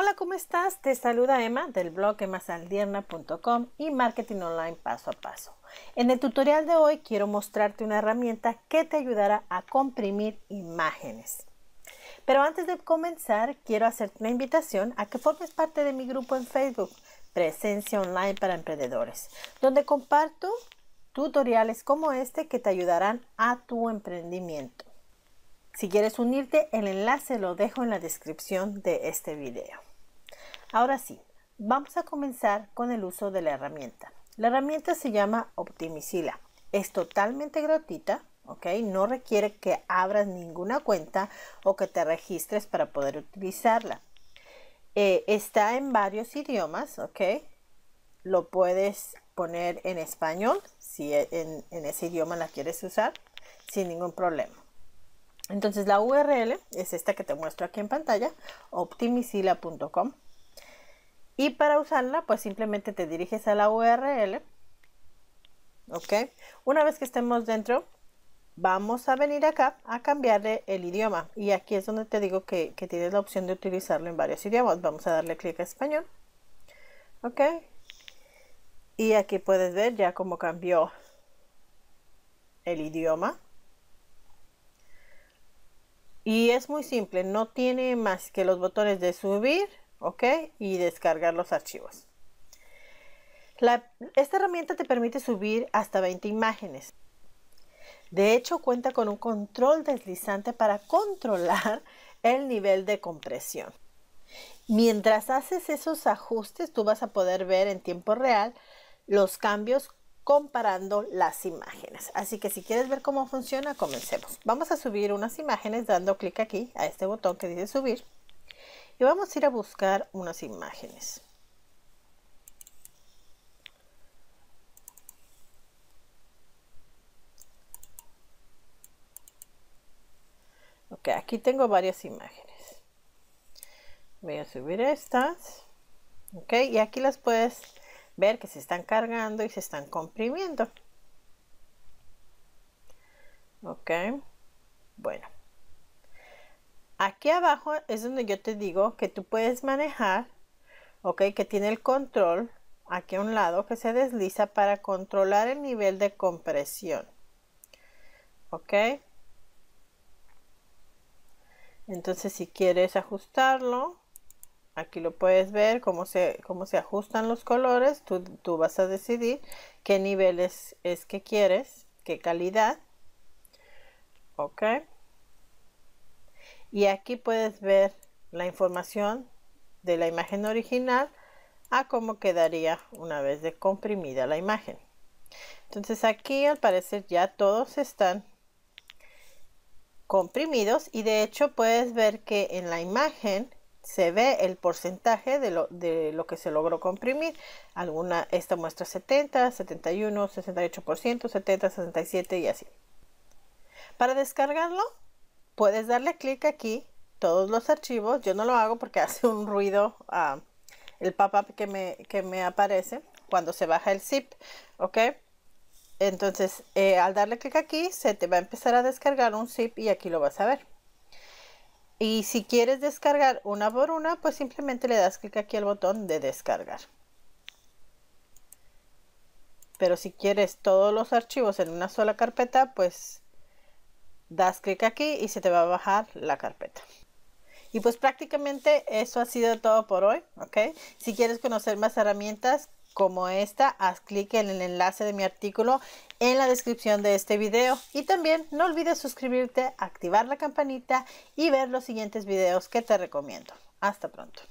Hola, ¿cómo estás? Te saluda Emma del blog emasaldierna.com y Marketing Online Paso a Paso. En el tutorial de hoy quiero mostrarte una herramienta que te ayudará a comprimir imágenes. Pero antes de comenzar, quiero hacerte una invitación a que formes parte de mi grupo en Facebook, Presencia Online para Emprendedores, donde comparto tutoriales como este que te ayudarán a tu emprendimiento. Si quieres unirte, el enlace lo dejo en la descripción de este video. Ahora sí, vamos a comenzar con el uso de la herramienta. La herramienta se llama Optimizila. Es totalmente gratuita, ¿ok? No requiere que abras ninguna cuenta o que te registres para poder utilizarla. Eh, está en varios idiomas, ¿ok? Lo puedes poner en español, si e, en, en ese idioma la quieres usar, sin ningún problema. Entonces la URL es esta que te muestro aquí en pantalla, optimizila.com. Y para usarla, pues simplemente te diriges a la URL. ¿Ok? Una vez que estemos dentro, vamos a venir acá a cambiarle el idioma. Y aquí es donde te digo que, tienes la opción de utilizarlo en varios idiomas. Vamos a darle clic a español. ¿Ok? Y aquí puedes ver ya cómo cambió el idioma. Y es muy simple, no tiene más que los botones de subir, ¿ok? Y descargar los archivos. esta herramienta te permite subir hasta 20 imágenes. De hecho, cuenta con un control deslizante para controlar el nivel de compresión. Mientras haces esos ajustes, tú vas a poder ver en tiempo real los cambios comparando las imágenes. Así que si quieres ver cómo funciona, comencemos. Vamos a subir unas imágenes dando clic aquí a este botón que dice subir y vamos a ir a buscar unas imágenes. Ok, aquí tengo varias imágenes. Voy a subir estas. Ok, y aquí las puedes ver que se están cargando y se están comprimiendo. Ok, bueno. Aquí abajo es donde yo te digo que tú puedes manejar, ok, que tiene el control aquí a un lado que se desliza para controlar el nivel de compresión. Ok. Entonces si quieres ajustarlo, aquí lo puedes ver cómo se, cómo se ajustan los colores. Tú, tú vas a decidir qué niveles es que quieres, qué calidad. Ok y aquí puedes ver la información de la imagen original a cómo quedaría una vez de comprimida la imagen. Entonces aquí al parecer ya todos están comprimidos y de hecho puedes ver que en la imagen se ve el porcentaje de lo, que se logró comprimir. Alguna, esta muestra 70, 71, 68%, 70, 67 y así. Para descargarlo puedes darle clic aquí, todos los archivos. Yo no lo hago porque hace un ruido ah, el pop-up que me, que me aparece cuando se baja el zip, ¿ok? Entonces, eh, al darle clic aquí, se te va a empezar a descargar un zip y aquí lo vas a ver. Y si quieres descargar una por una, pues simplemente le das clic aquí al botón de descargar. Pero si quieres todos los archivos en una sola carpeta, pues das clic aquí y se te va a bajar la carpeta. Y pues prácticamente eso ha sido todo por hoy, ¿ok? Si quieres conocer más herramientas como esta, haz clic en el enlace de mi artículo en la descripción de este video. Y también no olvides suscribirte, activar la campanita y ver los siguientes videos que te recomiendo. Hasta pronto.